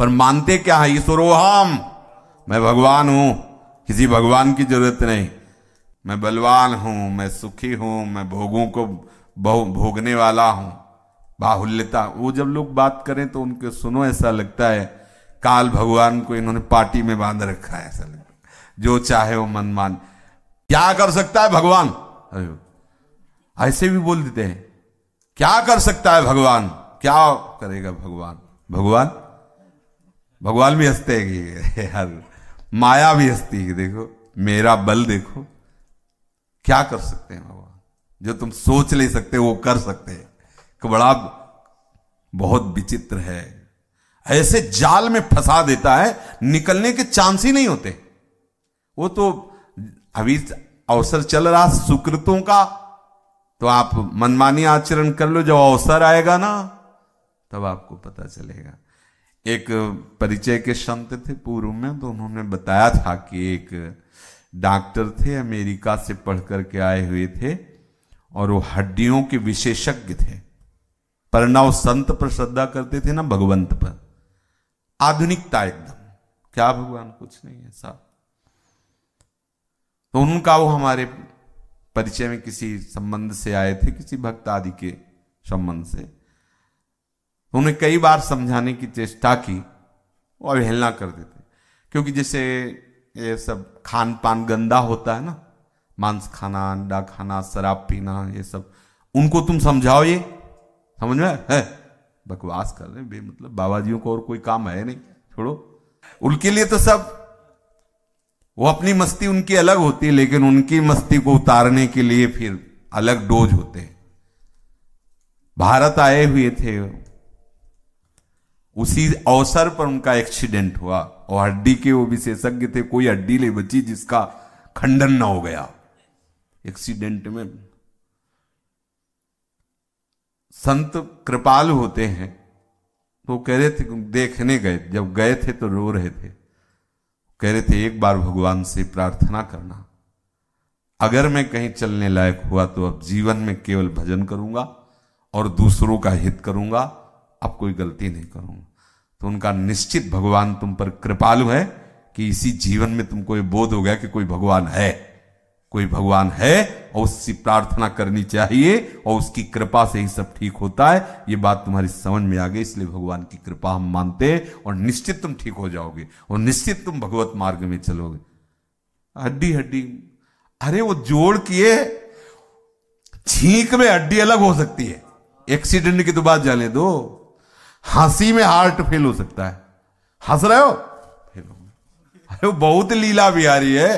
पर मानते क्या है हम मैं भगवान हूं किसी भगवान की जरूरत नहीं मैं बलवान हूं मैं सुखी हूं मैं भोगों को भोगने वाला हूं बाहुल्यता वो जब लोग बात करें तो उनके सुनो ऐसा लगता है काल भगवान को इन्होंने पार्टी में बांध रखा है ऐसा लगता जो चाहे वो मनमान क्या कर सकता है भगवान ऐसे भी बोल देते हैं क्या कर सकता है भगवान क्या करेगा भगवान भगवान भगवान भी हंसते हैं कि यार माया भी हंसती है देखो मेरा बल देखो क्या कर सकते हैं भगवान जो तुम सोच नहीं सकते वो कर सकते हैं कि बड़ा बहुत विचित्र है ऐसे जाल में फंसा देता है निकलने के चांस ही नहीं होते वो तो अभी अवसर चल रहा सुकृतों का तो आप मनमानी आचरण कर लो जब अवसर आएगा ना तब आपको पता चलेगा एक परिचय के संत थे पूर्व में तो उन्होंने बताया था कि एक डॉक्टर थे अमेरिका से पढ़ करके आए हुए थे और वो हड्डियों के विशेषज्ञ थे पर ना वो संत पर श्रद्धा करते थे ना भगवंत पर आधुनिकता एकदम क्या भगवान कुछ नहीं है साहब तो उनका वो हमारे परिचय में किसी संबंध से आए थे किसी भक्त आदि के संबंध से उन्हें कई बार समझाने की चेष्टा की वो अवहेलना कर देते क्योंकि जैसे ये सब खान पान गंदा होता है ना मांस खाना अंडा खाना शराब पीना ये सब उनको तुम समझाओ ये समझ में है बकवास कर रहे बे मतलब बाबा जी को और कोई काम है नहीं छोड़ो उनके लिए तो सब वो अपनी मस्ती उनकी अलग होती है लेकिन उनकी मस्ती को उतारने के लिए फिर अलग डोज होते हैं भारत आए हुए थे उसी अवसर पर उनका एक्सीडेंट हुआ और हड्डी के वो विशेषज्ञ थे कोई हड्डी ले बची जिसका खंडन ना हो गया एक्सीडेंट में संत कृपाल होते हैं तो कह रहे थे देखने गए जब गए थे तो रो रहे थे कह रहे थे एक बार भगवान से प्रार्थना करना अगर मैं कहीं चलने लायक हुआ तो अब जीवन में केवल भजन करूंगा और दूसरों का हित करूंगा अब कोई गलती नहीं करूंगा तो उनका निश्चित भगवान तुम पर कृपालु है कि इसी जीवन में तुमको ये बोध हो गया कि कोई भगवान है कोई भगवान है और उसकी प्रार्थना करनी चाहिए और उसकी कृपा से ही सब ठीक होता है ये बात तुम्हारी समझ में आ गई इसलिए भगवान की कृपा हम मानते हैं और निश्चित तुम ठीक हो जाओगे और निश्चित तुम भगवत मार्ग में चलोगे हड्डी हड्डी अरे वो जोड़ किए छींक में हड्डी अलग हो सकती है एक्सीडेंट की तो बात जाने दो हंसी में हार्ट फेल हो सकता है हंस रहे हो फेल हो अरे बहुत लीला बिहारी है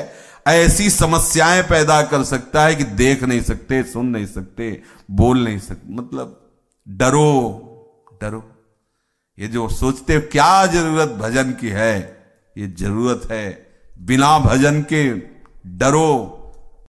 ऐसी समस्याएं पैदा कर सकता है कि देख नहीं सकते सुन नहीं सकते बोल नहीं सकते मतलब डरो डरो ये जो सोचते क्या जरूरत भजन की है ये जरूरत है बिना भजन के डरो